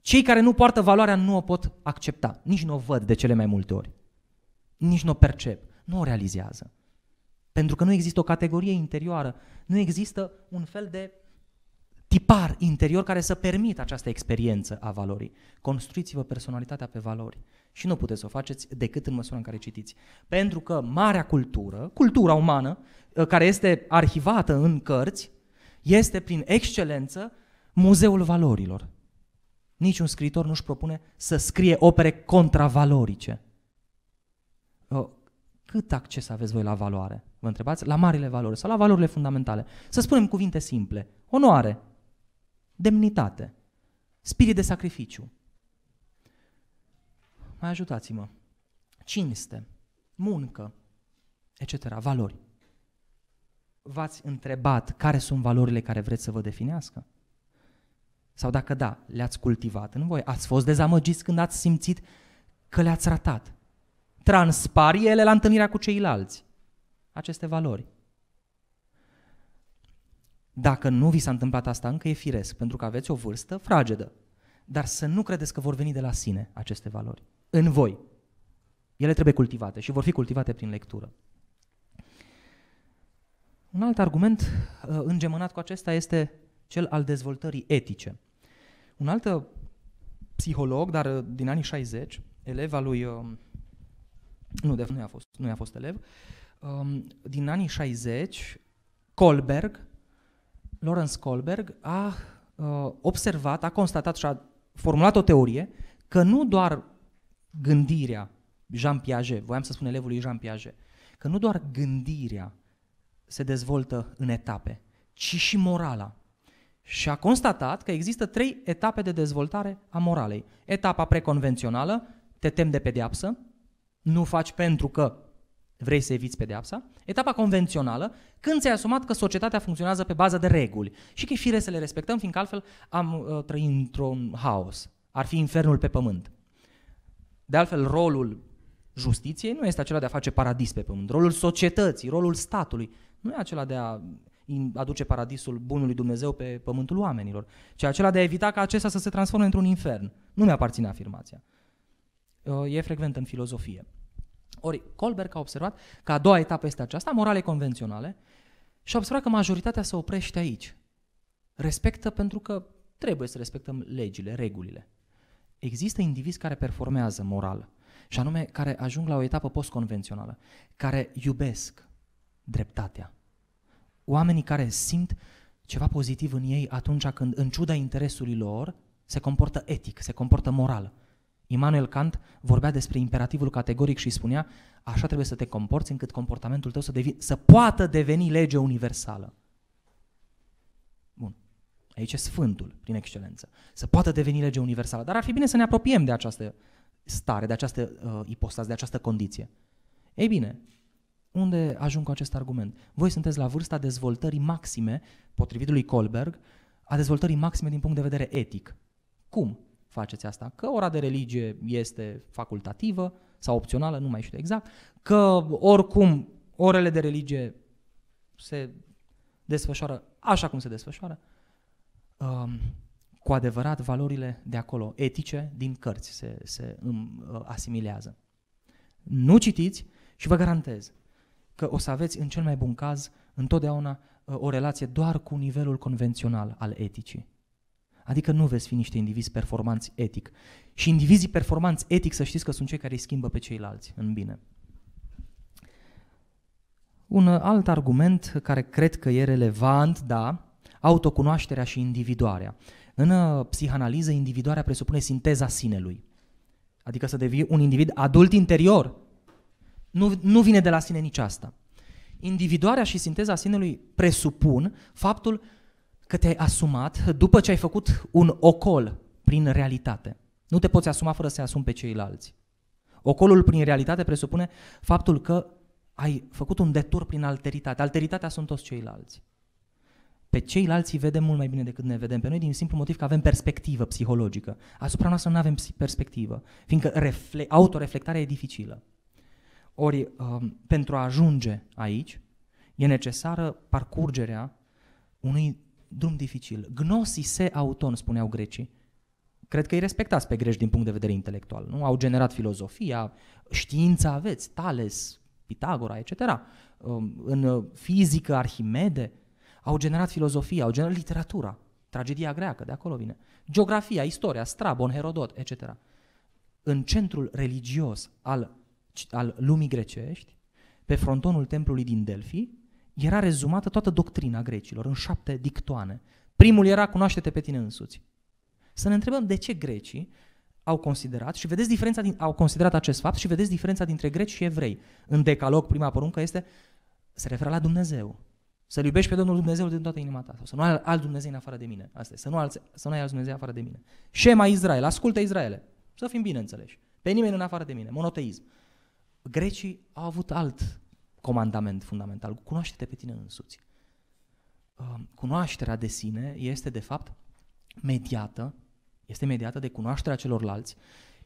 Cei care nu poartă valoarea nu o pot accepta, nici nu o văd de cele mai multe ori, nici nu o percep, nu o realizează. Pentru că nu există o categorie interioară, nu există un fel de tipar interior care să permită această experiență a valorii. Construiți-vă personalitatea pe valori și nu puteți să o faceți decât în măsura în care citiți. Pentru că marea cultură, cultura umană, ă, care este arhivată în cărți, este prin excelență muzeul valorilor. Niciun scriitor nu-și propune să scrie opere contravalorice. Ă, cât acces aveți voi la valoare? Vă întrebați? La marile valori sau la valorile fundamentale. Să spunem cuvinte simple. Onoare, demnitate, spirit de sacrificiu. Mai ajutați-mă. Cinste, muncă, etc. Valori. V-ați întrebat care sunt valorile care vreți să vă definească? Sau dacă da, le-ați cultivat în voi? Ați fost dezamăgiți când ați simțit că le-ați ratat? Transpar ele la întâlnirea cu ceilalți. Aceste valori. Dacă nu vi s-a întâmplat asta, încă e firesc, pentru că aveți o vârstă fragedă. Dar să nu credeți că vor veni de la sine aceste valori. În voi. Ele trebuie cultivate și vor fi cultivate prin lectură. Un alt argument uh, îngemânat cu acesta este cel al dezvoltării etice. Un alt uh, psiholog, dar uh, din anii 60, eleva lui... Nu, de nu i-a fost, nu i-a fost elev. Um, din anii 60, Kolberg Lawrence Kohlberg a uh, observat, a constatat și a formulat o teorie că nu doar gândirea Jean Piaget, voiam să spun elevului Jean Piaget, că nu doar gândirea se dezvoltă în etape, ci și morala. Și a constatat că există trei etape de dezvoltare a moralei. Etapa preconvențională, te tem de pedeapsă, nu faci pentru că vrei să eviți pedeapsa, etapa convențională, când ți-ai asumat că societatea funcționează pe bază de reguli și că e fire să le respectăm, fiindcă altfel am uh, trăit într-un haos. Ar fi infernul pe pământ. De altfel, rolul justiției nu este acela de a face paradis pe pământ. Rolul societății, rolul statului, nu e acela de a aduce paradisul bunului Dumnezeu pe pământul oamenilor, ci acela de a evita ca acesta să se transforme într-un infern. Nu mi-aparține afirmația. Uh, e frecvent în filozofie. Ori, Colberg a observat că a doua etapă este aceasta, morale convenționale, și a observat că majoritatea se oprește aici. Respectă pentru că trebuie să respectăm legile, regulile. Există indivizi care performează moral și anume care ajung la o etapă postconvențională, care iubesc dreptatea. Oamenii care simt ceva pozitiv în ei atunci când, în ciuda interesului lor, se comportă etic, se comportă moral. Immanuel Kant vorbea despre imperativul categoric și spunea așa trebuie să te comporți încât comportamentul tău să, devin, să poată deveni lege universală. Bun. Aici e sfântul, prin excelență. Să poată deveni lege universală. Dar ar fi bine să ne apropiem de această stare, de această uh, ipostază, de această condiție. Ei bine, unde ajung cu acest argument? Voi sunteți la vârsta dezvoltării maxime, potrivit lui Kohlberg, a dezvoltării maxime din punct de vedere etic. Cum? faceți asta, că ora de religie este facultativă sau opțională, nu mai știu exact, că oricum orele de religie se desfășoară așa cum se desfășoară, um, cu adevărat valorile de acolo, etice, din cărți se, se um, asimilează. Nu citiți și vă garantez că o să aveți în cel mai bun caz întotdeauna uh, o relație doar cu nivelul convențional al eticii. Adică nu veți fi niște indivizi performanți etic. Și indivizii performanți etic, să știți că sunt cei care îi schimbă pe ceilalți în bine. Un alt argument care cred că e relevant, da, autocunoașterea și individuarea. În uh, psihanaliză, individuarea presupune sinteza sinelui. Adică să devii un individ adult interior. Nu, nu vine de la sine nici asta. Individuarea și sinteza sinelui presupun faptul că te-ai asumat după ce ai făcut un ocol prin realitate. Nu te poți asuma fără să asumi pe ceilalți. Ocolul prin realitate presupune faptul că ai făcut un detur prin alteritate. Alteritatea sunt toți ceilalți. Pe ceilalți îi vedem mult mai bine decât ne vedem pe noi, din simplu motiv că avem perspectivă psihologică. Asupra noastră nu avem perspectivă, fiindcă refle- autoreflectarea e dificilă. Ori, um, pentru a ajunge aici, e necesară parcurgerea unui drum dificil. se auton, spuneau grecii. Cred că îi respectați pe greci din punct de vedere intelectual. Nu? Au generat filozofia, știința aveți, Tales, Pitagora, etc. Um, în uh, fizică, Arhimede, au generat filozofia, au generat literatura, tragedia greacă, de acolo vine, geografia, istoria, Strabon, Herodot, etc. În centrul religios al, al lumii grecești, pe frontonul templului din Delphi, era rezumată toată doctrina grecilor în șapte dictoane. Primul era cunoaște-te pe tine însuți. Să ne întrebăm de ce grecii au considerat și vedeți diferența din, au considerat acest fapt și vedeți diferența dintre greci și evrei. În decalog prima poruncă este se referă la Dumnezeu. Să-L iubești pe Domnul Dumnezeu din toată inima ta. Sau să nu ai alt Dumnezeu în afară de mine. Asta să nu, alți, să nu ai alt Dumnezeu afară de mine. Șema Israel, ascultă Israele. Să fim bineînțeleși. Pe nimeni în afară de mine. Monoteism. Grecii au avut alt comandament fundamental. Cunoaște-te pe tine însuți. Um, cunoașterea de sine este, de fapt, mediată, este mediată de cunoașterea celorlalți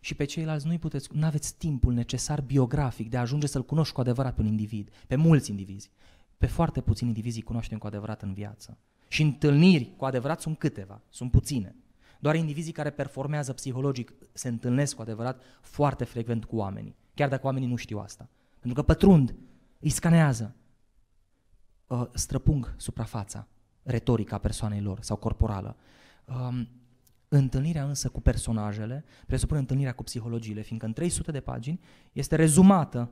și pe ceilalți nu-i puteți, nu aveți timpul necesar biografic de a ajunge să-l cunoști cu adevărat pe un individ, pe mulți indivizi. Pe foarte puțini indivizi cunoaștem cu adevărat în viață. Și întâlniri cu adevărat sunt câteva, sunt puține. Doar indivizii care performează psihologic se întâlnesc cu adevărat foarte frecvent cu oamenii, chiar dacă oamenii nu știu asta. Pentru că pătrund îi scanează, ă, străpung suprafața, retorica persoanei lor sau corporală. Întâlnirea însă cu personajele presupune întâlnirea cu psihologiile, fiindcă în 300 de pagini este rezumată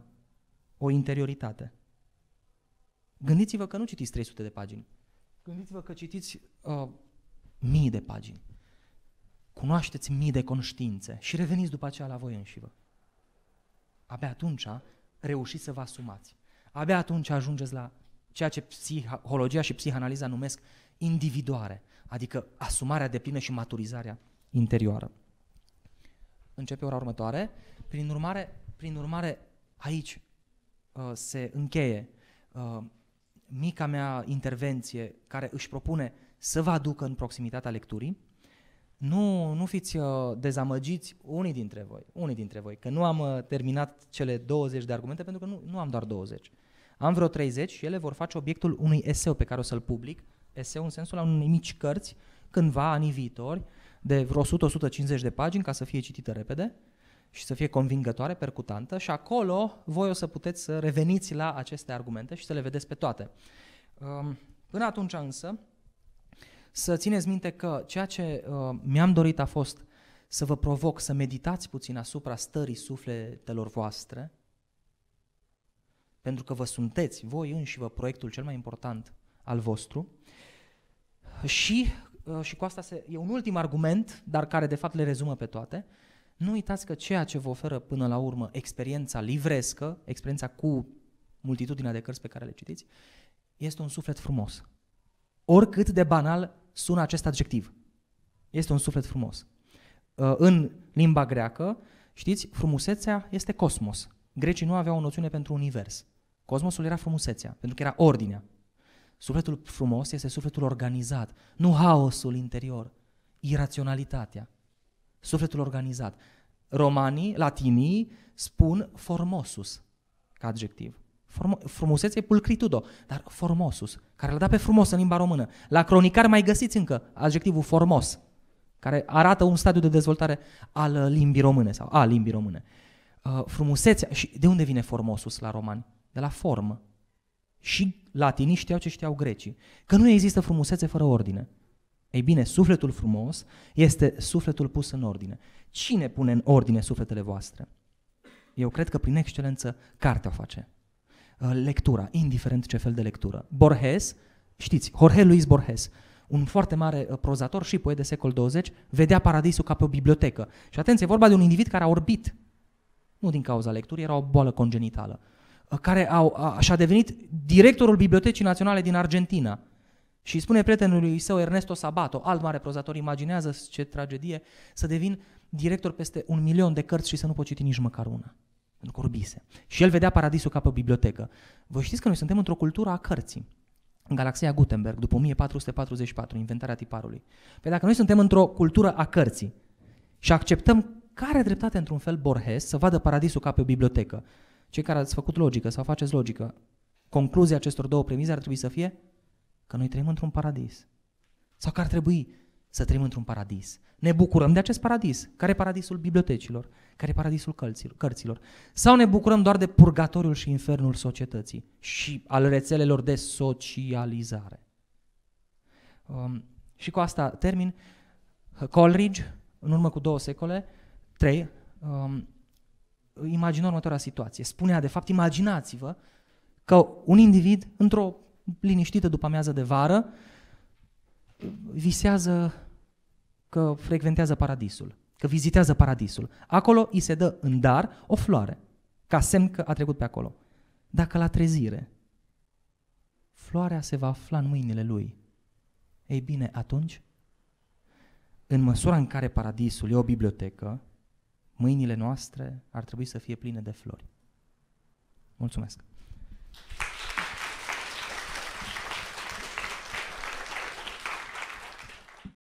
o interioritate. Gândiți-vă că nu citiți 300 de pagini. Gândiți-vă că citiți uh, mii de pagini. Cunoașteți mii de conștiințe și reveniți după aceea la voi înșivă. Abia atunci reușiți să vă asumați abia atunci ajungeți la ceea ce psihologia și psihanaliza numesc individuare, adică asumarea de plină și maturizarea interioară. Începe ora următoare. Prin urmare, prin urmare aici uh, se încheie uh, mica mea intervenție care își propune să vă aducă în proximitatea lecturii, nu, nu fiți uh, dezamăgiți unii dintre voi, unii dintre voi, că nu am uh, terminat cele 20 de argumente pentru că nu, nu am doar 20. Am vreo 30 și ele vor face obiectul unui eseu pe care o să-l public, eseu în sensul la unei mici cărți, cândva, anii viitori, de vreo 100-150 de pagini ca să fie citită repede și să fie convingătoare, percutantă și acolo voi o să puteți să reveniți la aceste argumente și să le vedeți pe toate. Um, până atunci însă, să țineți minte că ceea ce uh, mi-am dorit a fost să vă provoc să meditați puțin asupra stării sufletelor voastre, pentru că vă sunteți voi înși vă proiectul cel mai important al vostru. Și, uh, și cu asta se, e un ultim argument, dar care de fapt le rezumă pe toate, nu uitați că ceea ce vă oferă până la urmă experiența livrescă, experiența cu multitudinea de cărți pe care le citiți, este un suflet frumos. Oricât de banal sună acest adjectiv. Este un suflet frumos. Uh, în limba greacă, știți, frumusețea este cosmos. Grecii nu aveau o noțiune pentru univers. Cosmosul era frumusețea, pentru că era ordinea. Sufletul frumos este sufletul organizat, nu haosul interior, iraționalitatea. Sufletul organizat. Romanii, latinii, spun formosus ca adjectiv. Formo- frumusețe e pulcritudo, dar formosus care l-a dat pe frumos în limba română. La cronicar mai găsiți încă adjectivul formos, care arată un stadiu de dezvoltare al uh, limbii române sau a limbii române. Uh, frumusețea, și de unde vine formosus la romani? De la formă. Și latinii știau ce știau grecii, că nu există frumusețe fără ordine. Ei bine, sufletul frumos este sufletul pus în ordine. Cine pune în ordine sufletele voastre? Eu cred că prin excelență cartea o face. Uh, lectura, indiferent ce fel de lectură. Borges, știți, Jorge Luis Borges, un foarte mare uh, prozator și poet de secol 20, vedea paradisul ca pe o bibliotecă. Și atenție, vorba de un individ care a orbit, nu din cauza lecturii, era o boală congenitală, uh, care a, a, și-a devenit directorul Bibliotecii Naționale din Argentina. Și spune prietenului său Ernesto Sabato, alt mare prozator, imaginează ce tragedie, să devin director peste un milion de cărți și să nu pot citi nici măcar una. Pentru că orbise. Și el vedea paradisul ca pe o bibliotecă. Vă știți că noi suntem într-o cultură a cărții. În galaxia Gutenberg, după 1444, inventarea tiparului. Păi dacă noi suntem într-o cultură a cărții și acceptăm care dreptate într-un fel Borges să vadă paradisul ca pe o bibliotecă, cei care ați făcut logică sau faceți logică, concluzia acestor două premize ar trebui să fie că noi trăim într-un paradis. Sau că ar trebui să trăim într-un paradis. Ne bucurăm de acest paradis. Care e paradisul bibliotecilor? Care e paradisul cărților? Sau ne bucurăm doar de purgatoriul și infernul societății și al rețelelor de socializare? Um, și cu asta termin. Coleridge, în urmă cu două secole, trei, um, imagina următoarea situație. Spunea, de fapt, imaginați-vă că un individ, într-o liniștită după amiază de vară, visează că frecventează paradisul, că vizitează paradisul. Acolo îi se dă în dar o floare, ca semn că a trecut pe acolo. Dacă la trezire floarea se va afla în mâinile lui, ei bine, atunci, în măsura în care paradisul e o bibliotecă, mâinile noastre ar trebui să fie pline de flori. Mulțumesc!